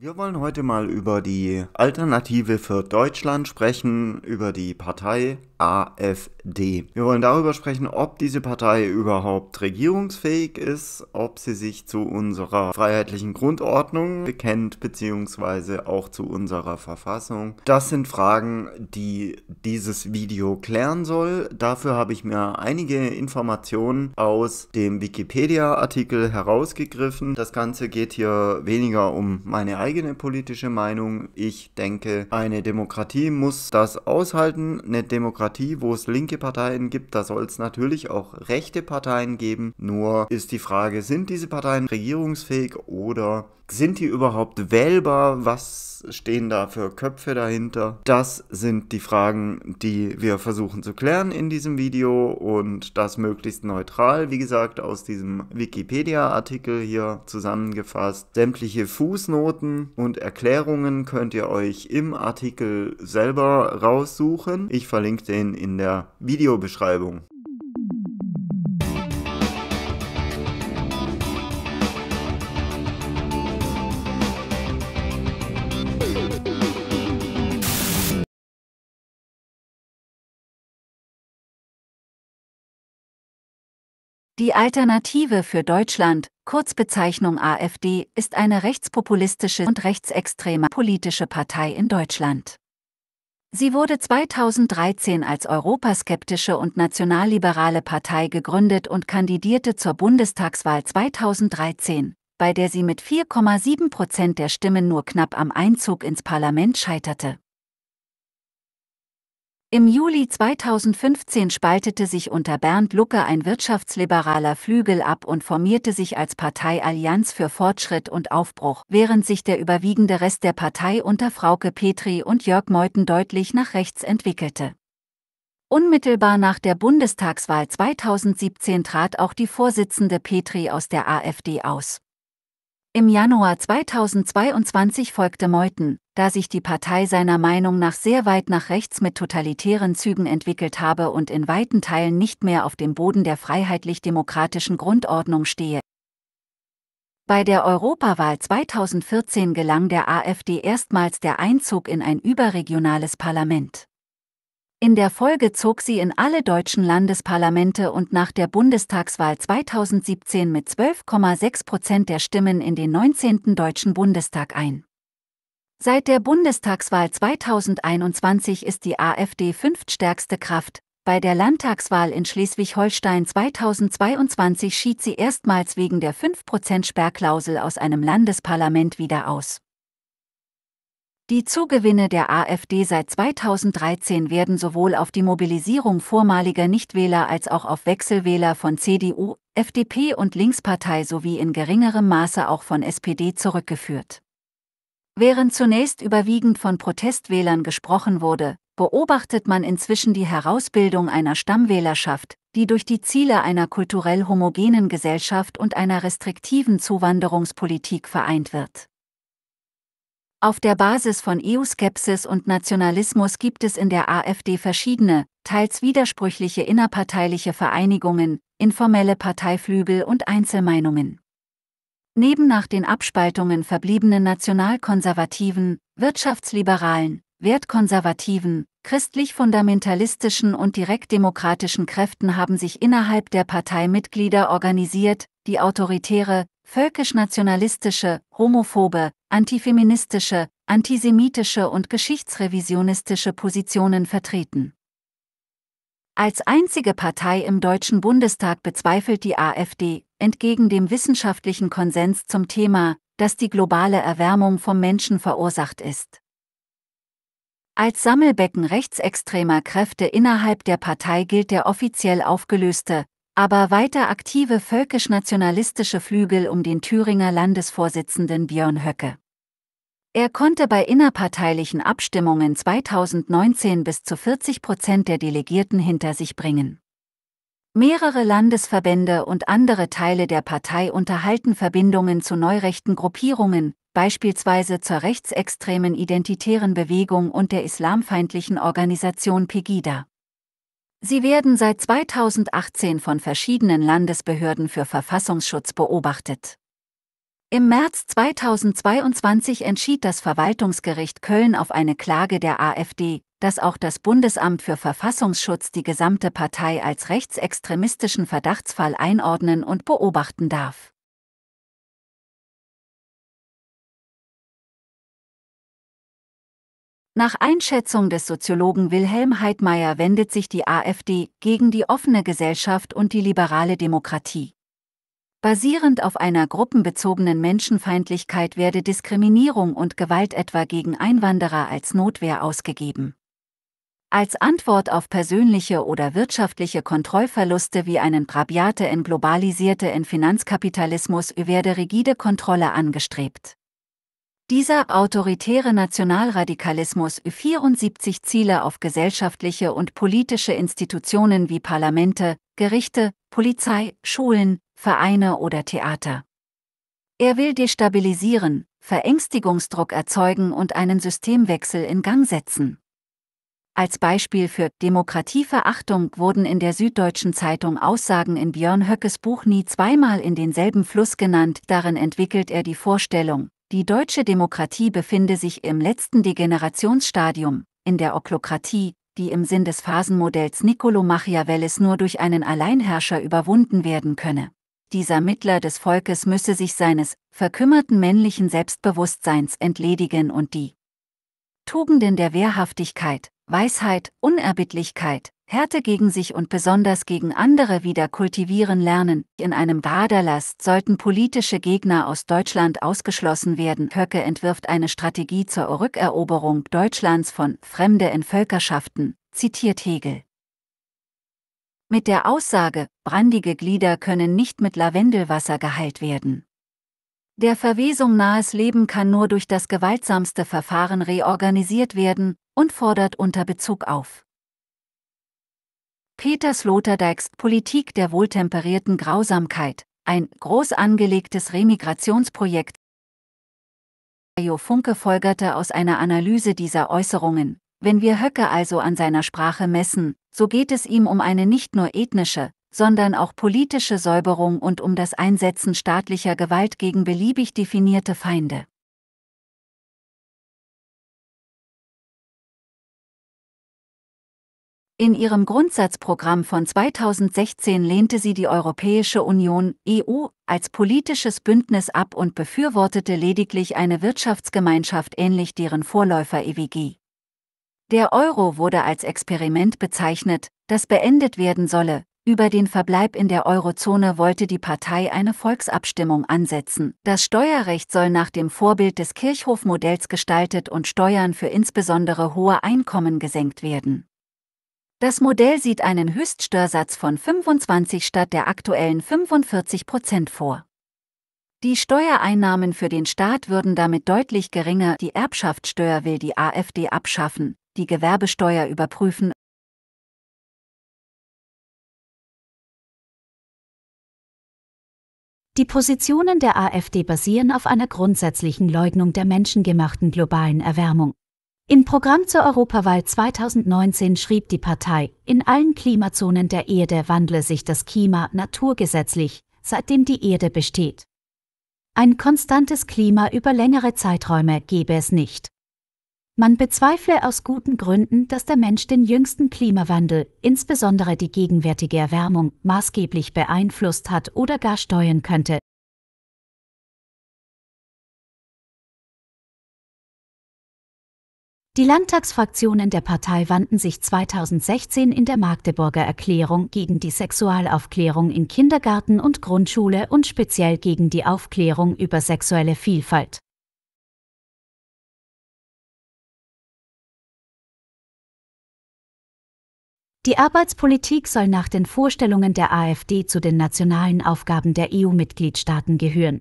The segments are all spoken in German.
Wir wollen heute mal über die Alternative für Deutschland sprechen, über die Partei AfD. Wir wollen darüber sprechen, ob diese Partei überhaupt regierungsfähig ist, ob sie sich zu unserer freiheitlichen Grundordnung bekennt, beziehungsweise auch zu unserer Verfassung. Das sind Fragen, die dieses Video klären soll. Dafür habe ich mir einige Informationen aus dem Wikipedia-Artikel herausgegriffen. Das Ganze geht hier weniger um meine eigene politische Meinung. Ich denke, eine Demokratie muss das aushalten. Eine Demokratie, wo es linke Parteien gibt, da soll es natürlich auch rechte Parteien geben. Nur ist die Frage, sind diese Parteien regierungsfähig oder sind die überhaupt wählbar? Was stehen da für Köpfe dahinter? Das sind die Fragen, die wir versuchen zu klären in diesem Video und das möglichst neutral, wie gesagt, aus diesem Wikipedia-Artikel hier zusammengefasst. Sämtliche Fußnoten und Erklärungen könnt ihr euch im Artikel selber raussuchen. Ich verlinke den in der Videobeschreibung. Die Alternative für Deutschland, Kurzbezeichnung AfD, ist eine rechtspopulistische und rechtsextreme politische Partei in Deutschland. Sie wurde 2013 als europaskeptische und nationalliberale Partei gegründet und kandidierte zur Bundestagswahl 2013, bei der sie mit 4,7 Prozent der Stimmen nur knapp am Einzug ins Parlament scheiterte. Im Juli 2015 spaltete sich unter Bernd Lucke ein wirtschaftsliberaler Flügel ab und formierte sich als Partei Allianz für Fortschritt und Aufbruch, während sich der überwiegende Rest der Partei unter Frauke Petri und Jörg Meuthen deutlich nach rechts entwickelte. Unmittelbar nach der Bundestagswahl 2017 trat auch die Vorsitzende Petri aus der AfD aus. Im Januar 2022 folgte Meuthen, da sich die Partei seiner Meinung nach sehr weit nach rechts mit totalitären Zügen entwickelt habe und in weiten Teilen nicht mehr auf dem Boden der freiheitlich-demokratischen Grundordnung stehe. Bei der Europawahl 2014 gelang der AfD erstmals der Einzug in ein überregionales Parlament. In der Folge zog sie in alle deutschen Landesparlamente und nach der Bundestagswahl 2017 mit 12,6 Prozent der Stimmen in den 19. Deutschen Bundestag ein. Seit der Bundestagswahl 2021 ist die AfD fünftstärkste Kraft, bei der Landtagswahl in Schleswig-Holstein 2022 schied sie erstmals wegen der 5%-Sperrklausel prozent aus einem Landesparlament wieder aus. Die Zugewinne der AfD seit 2013 werden sowohl auf die Mobilisierung vormaliger Nichtwähler als auch auf Wechselwähler von CDU, FDP und Linkspartei sowie in geringerem Maße auch von SPD zurückgeführt. Während zunächst überwiegend von Protestwählern gesprochen wurde, beobachtet man inzwischen die Herausbildung einer Stammwählerschaft, die durch die Ziele einer kulturell homogenen Gesellschaft und einer restriktiven Zuwanderungspolitik vereint wird. Auf der Basis von EU-Skepsis und Nationalismus gibt es in der AfD verschiedene, teils widersprüchliche innerparteiliche Vereinigungen, informelle Parteiflügel und Einzelmeinungen. Neben nach den Abspaltungen verbliebenen nationalkonservativen, wirtschaftsliberalen, wertkonservativen, christlich-fundamentalistischen und direktdemokratischen Kräften haben sich innerhalb der Partei Mitglieder organisiert, die autoritäre, völkisch-nationalistische, homophobe, antifeministische, antisemitische und geschichtsrevisionistische Positionen vertreten. Als einzige Partei im Deutschen Bundestag bezweifelt die AfD, entgegen dem wissenschaftlichen Konsens zum Thema, dass die globale Erwärmung vom Menschen verursacht ist. Als Sammelbecken rechtsextremer Kräfte innerhalb der Partei gilt der offiziell aufgelöste, aber weiter aktive völkisch-nationalistische Flügel um den Thüringer Landesvorsitzenden Björn Höcke. Er konnte bei innerparteilichen Abstimmungen 2019 bis zu 40 Prozent der Delegierten hinter sich bringen. Mehrere Landesverbände und andere Teile der Partei unterhalten Verbindungen zu neurechten Gruppierungen, beispielsweise zur rechtsextremen identitären Bewegung und der islamfeindlichen Organisation Pegida. Sie werden seit 2018 von verschiedenen Landesbehörden für Verfassungsschutz beobachtet. Im März 2022 entschied das Verwaltungsgericht Köln auf eine Klage der AfD, dass auch das Bundesamt für Verfassungsschutz die gesamte Partei als rechtsextremistischen Verdachtsfall einordnen und beobachten darf. Nach Einschätzung des Soziologen Wilhelm Heidmeier wendet sich die AfD gegen die offene Gesellschaft und die liberale Demokratie. Basierend auf einer gruppenbezogenen Menschenfeindlichkeit werde Diskriminierung und Gewalt etwa gegen Einwanderer als Notwehr ausgegeben. Als Antwort auf persönliche oder wirtschaftliche Kontrollverluste wie einen Brabiate in globalisierte in Finanzkapitalismus werde rigide Kontrolle angestrebt. Dieser autoritäre Nationalradikalismus 74 Ziele auf gesellschaftliche und politische Institutionen wie Parlamente, Gerichte, Polizei, Schulen, Vereine oder Theater. Er will destabilisieren, Verängstigungsdruck erzeugen und einen Systemwechsel in Gang setzen. Als Beispiel für Demokratieverachtung wurden in der Süddeutschen Zeitung Aussagen in Björn Höckes Buch nie zweimal in denselben Fluss genannt, darin entwickelt er die Vorstellung, die deutsche Demokratie befinde sich im letzten Degenerationsstadium, in der Oklokratie, die im Sinn des Phasenmodells Niccolo Machiavellis nur durch einen Alleinherrscher überwunden werden könne dieser Mittler des Volkes müsse sich seines verkümmerten männlichen Selbstbewusstseins entledigen und die Tugenden der Wehrhaftigkeit, Weisheit, Unerbittlichkeit, Härte gegen sich und besonders gegen andere wieder kultivieren lernen. In einem Baderlast sollten politische Gegner aus Deutschland ausgeschlossen werden. Höcke entwirft eine Strategie zur Rückeroberung Deutschlands von Fremde in Völkerschaften, zitiert Hegel. Mit der Aussage, brandige Glieder können nicht mit Lavendelwasser geheilt werden. Der Verwesung nahes Leben kann nur durch das gewaltsamste Verfahren reorganisiert werden und fordert unter Bezug auf. Peter Sloterdijks Politik der wohltemperierten Grausamkeit, ein groß angelegtes Remigrationsprojekt. Jo Funke folgerte aus einer Analyse dieser Äußerungen, wenn wir Höcke also an seiner Sprache messen, so geht es ihm um eine nicht nur ethnische, sondern auch politische Säuberung und um das Einsetzen staatlicher Gewalt gegen beliebig definierte Feinde. In ihrem Grundsatzprogramm von 2016 lehnte sie die Europäische Union EU als politisches Bündnis ab und befürwortete lediglich eine Wirtschaftsgemeinschaft ähnlich deren Vorläufer EWG. Der Euro wurde als Experiment bezeichnet, das beendet werden solle. Über den Verbleib in der Eurozone wollte die Partei eine Volksabstimmung ansetzen. Das Steuerrecht soll nach dem Vorbild des Kirchhofmodells gestaltet und Steuern für insbesondere hohe Einkommen gesenkt werden. Das Modell sieht einen Höchststörsatz von 25 statt der aktuellen 45 Prozent vor. Die Steuereinnahmen für den Staat würden damit deutlich geringer. Die Erbschaftssteuer will die AfD abschaffen die Gewerbesteuer überprüfen Die Positionen der AfD basieren auf einer grundsätzlichen Leugnung der menschengemachten globalen Erwärmung. Im Programm zur Europawahl 2019 schrieb die Partei, in allen Klimazonen der Erde wandle sich das Klima naturgesetzlich, seitdem die Erde besteht. Ein konstantes Klima über längere Zeiträume gebe es nicht. Man bezweifle aus guten Gründen, dass der Mensch den jüngsten Klimawandel, insbesondere die gegenwärtige Erwärmung, maßgeblich beeinflusst hat oder gar steuern könnte. Die Landtagsfraktionen der Partei wandten sich 2016 in der Magdeburger Erklärung gegen die Sexualaufklärung in Kindergarten und Grundschule und speziell gegen die Aufklärung über sexuelle Vielfalt. Die Arbeitspolitik soll nach den Vorstellungen der AfD zu den nationalen Aufgaben der EU-Mitgliedstaaten gehören.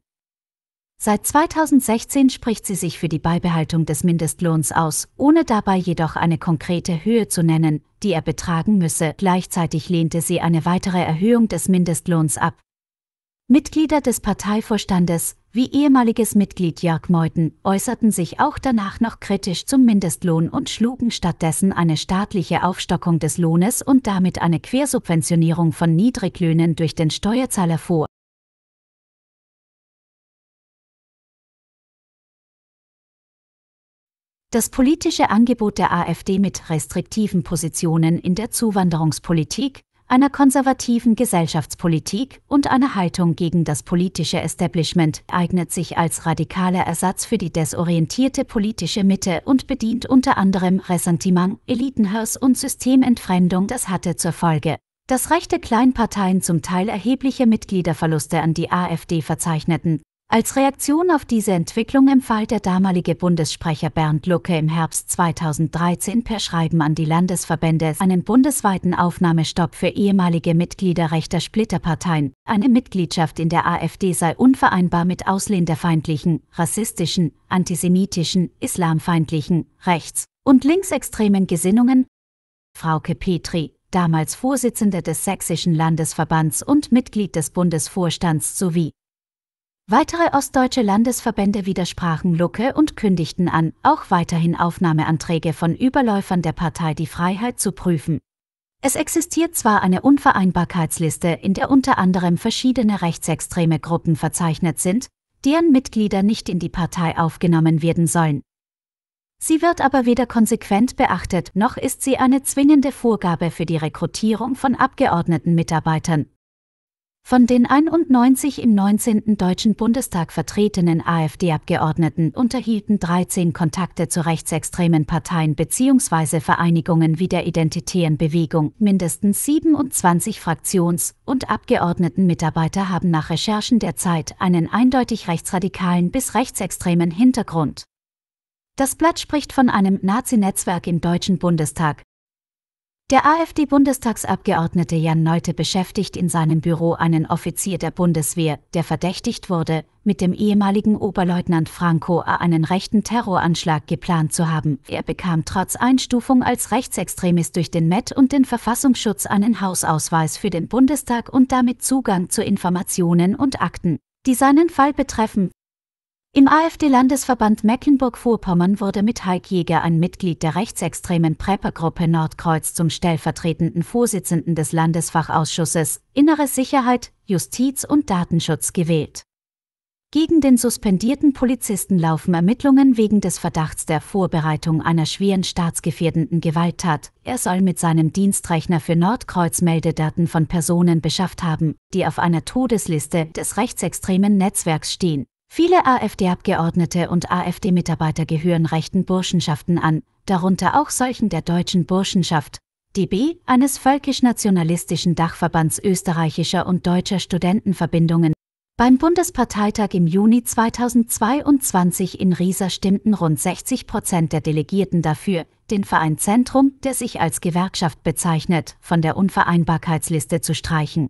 Seit 2016 spricht sie sich für die Beibehaltung des Mindestlohns aus, ohne dabei jedoch eine konkrete Höhe zu nennen, die er betragen müsse. Gleichzeitig lehnte sie eine weitere Erhöhung des Mindestlohns ab. Mitglieder des Parteivorstandes, wie ehemaliges Mitglied Jörg Meuthen, äußerten sich auch danach noch kritisch zum Mindestlohn und schlugen stattdessen eine staatliche Aufstockung des Lohnes und damit eine Quersubventionierung von Niedriglöhnen durch den Steuerzahler vor. Das politische Angebot der AfD mit restriktiven Positionen in der Zuwanderungspolitik, einer konservativen Gesellschaftspolitik und einer Haltung gegen das politische Establishment eignet sich als radikaler Ersatz für die desorientierte politische Mitte und bedient unter anderem Ressentiment, Elitenhaus und Systementfremdung. Das hatte zur Folge, dass rechte Kleinparteien zum Teil erhebliche Mitgliederverluste an die AfD verzeichneten als Reaktion auf diese Entwicklung empfahl der damalige Bundessprecher Bernd Lucke im Herbst 2013 per Schreiben an die Landesverbände einen bundesweiten Aufnahmestopp für ehemalige Mitglieder rechter Splitterparteien. Eine Mitgliedschaft in der AfD sei unvereinbar mit ausländerfeindlichen, rassistischen, antisemitischen, islamfeindlichen, rechts- und linksextremen Gesinnungen. Frauke Petri, damals Vorsitzende des Sächsischen Landesverbands und Mitglied des Bundesvorstands sowie Weitere ostdeutsche Landesverbände widersprachen Lucke und kündigten an, auch weiterhin Aufnahmeanträge von Überläufern der Partei Die Freiheit zu prüfen. Es existiert zwar eine Unvereinbarkeitsliste, in der unter anderem verschiedene rechtsextreme Gruppen verzeichnet sind, deren Mitglieder nicht in die Partei aufgenommen werden sollen. Sie wird aber weder konsequent beachtet, noch ist sie eine zwingende Vorgabe für die Rekrutierung von Abgeordnetenmitarbeitern, von den 91 im 19. Deutschen Bundestag vertretenen AfD-Abgeordneten unterhielten 13 Kontakte zu rechtsextremen Parteien bzw. Vereinigungen wie der Identitären Bewegung. Mindestens 27 Fraktions- und Abgeordnetenmitarbeiter haben nach Recherchen der Zeit einen eindeutig rechtsradikalen bis rechtsextremen Hintergrund. Das Blatt spricht von einem Nazi-Netzwerk im Deutschen Bundestag, der AfD-Bundestagsabgeordnete Jan Neute beschäftigt in seinem Büro einen Offizier der Bundeswehr, der verdächtigt wurde, mit dem ehemaligen Oberleutnant Franco A. einen rechten Terroranschlag geplant zu haben. Er bekam trotz Einstufung als Rechtsextremist durch den MET und den Verfassungsschutz einen Hausausweis für den Bundestag und damit Zugang zu Informationen und Akten, die seinen Fall betreffen. Im AfD-Landesverband Mecklenburg-Vorpommern wurde mit Heik Jäger ein Mitglied der rechtsextremen Preppergruppe Nordkreuz zum stellvertretenden Vorsitzenden des Landesfachausschusses Innere Sicherheit, Justiz und Datenschutz gewählt. Gegen den suspendierten Polizisten laufen Ermittlungen wegen des Verdachts der Vorbereitung einer schweren staatsgefährdenden Gewalttat. Er soll mit seinem Dienstrechner für Nordkreuz Meldedaten von Personen beschafft haben, die auf einer Todesliste des rechtsextremen Netzwerks stehen. Viele AfD-Abgeordnete und AfD-Mitarbeiter gehören rechten Burschenschaften an, darunter auch solchen der Deutschen Burschenschaft, DB, eines völkisch-nationalistischen Dachverbands österreichischer und deutscher Studentenverbindungen. Beim Bundesparteitag im Juni 2022 in Riesa stimmten rund 60 Prozent der Delegierten dafür, den Verein Zentrum, der sich als Gewerkschaft bezeichnet, von der Unvereinbarkeitsliste zu streichen.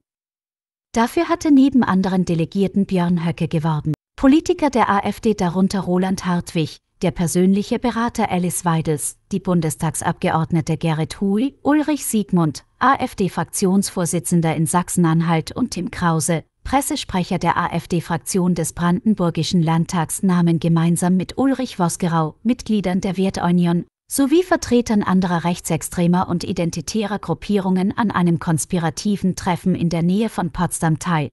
Dafür hatte neben anderen Delegierten Björn Höcke geworben. Politiker der AfD darunter Roland Hartwig, der persönliche Berater Alice Weidels, die Bundestagsabgeordnete Gerrit Huhl, Ulrich Siegmund, AfD-Fraktionsvorsitzender in Sachsen-Anhalt und Tim Krause, Pressesprecher der AfD-Fraktion des Brandenburgischen Landtags nahmen gemeinsam mit Ulrich Wosgerau, Mitgliedern der Wertunion, sowie Vertretern anderer rechtsextremer und identitärer Gruppierungen an einem konspirativen Treffen in der Nähe von Potsdam teil,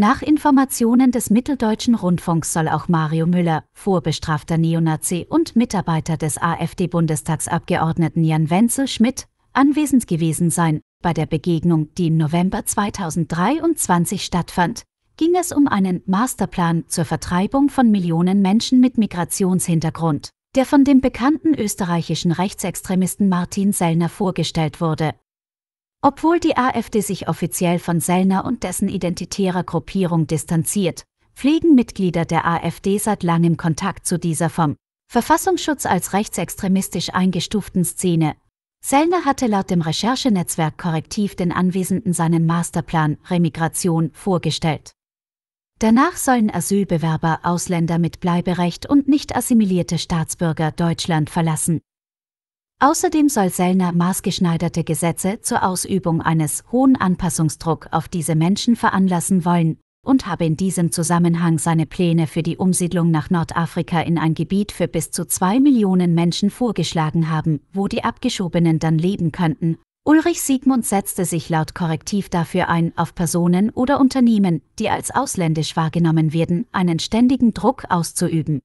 nach Informationen des Mitteldeutschen Rundfunks soll auch Mario Müller, vorbestrafter Neonazi und Mitarbeiter des AfD-Bundestagsabgeordneten Jan Wenzel Schmidt, anwesend gewesen sein. Bei der Begegnung, die im November 2023 stattfand, ging es um einen Masterplan zur Vertreibung von Millionen Menschen mit Migrationshintergrund, der von dem bekannten österreichischen Rechtsextremisten Martin Sellner vorgestellt wurde. Obwohl die AfD sich offiziell von Sellner und dessen identitärer Gruppierung distanziert, pflegen Mitglieder der AfD seit langem Kontakt zu dieser vom Verfassungsschutz als rechtsextremistisch eingestuften Szene. Sellner hatte laut dem Recherchenetzwerk Korrektiv den Anwesenden seinen Masterplan Remigration vorgestellt. Danach sollen Asylbewerber Ausländer mit Bleiberecht und nicht assimilierte Staatsbürger Deutschland verlassen. Außerdem soll Sellner maßgeschneiderte Gesetze zur Ausübung eines hohen Anpassungsdruck auf diese Menschen veranlassen wollen und habe in diesem Zusammenhang seine Pläne für die Umsiedlung nach Nordafrika in ein Gebiet für bis zu zwei Millionen Menschen vorgeschlagen haben, wo die Abgeschobenen dann leben könnten. Ulrich Siegmund setzte sich laut Korrektiv dafür ein, auf Personen oder Unternehmen, die als ausländisch wahrgenommen werden, einen ständigen Druck auszuüben.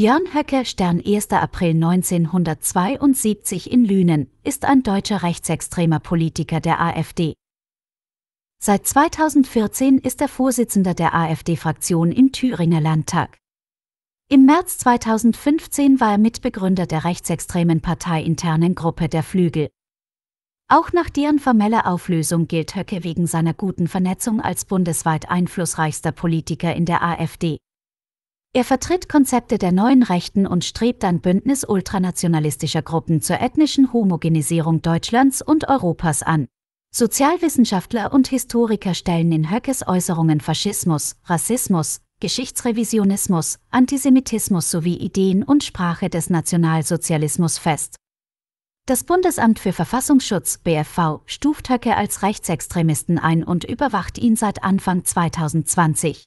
Björn Höcke, Stern 1. April 1972 in Lünen, ist ein deutscher rechtsextremer Politiker der AfD. Seit 2014 ist er Vorsitzender der AfD-Fraktion im Thüringer Landtag. Im März 2015 war er Mitbegründer der rechtsextremen parteiinternen Gruppe der Flügel. Auch nach deren formeller Auflösung gilt Höcke wegen seiner guten Vernetzung als bundesweit einflussreichster Politiker in der AfD. Er vertritt Konzepte der neuen Rechten und strebt ein Bündnis ultranationalistischer Gruppen zur ethnischen Homogenisierung Deutschlands und Europas an. Sozialwissenschaftler und Historiker stellen in Höckes Äußerungen Faschismus, Rassismus, Geschichtsrevisionismus, Antisemitismus sowie Ideen und Sprache des Nationalsozialismus fest. Das Bundesamt für Verfassungsschutz BFV stuft Höcke als Rechtsextremisten ein und überwacht ihn seit Anfang 2020.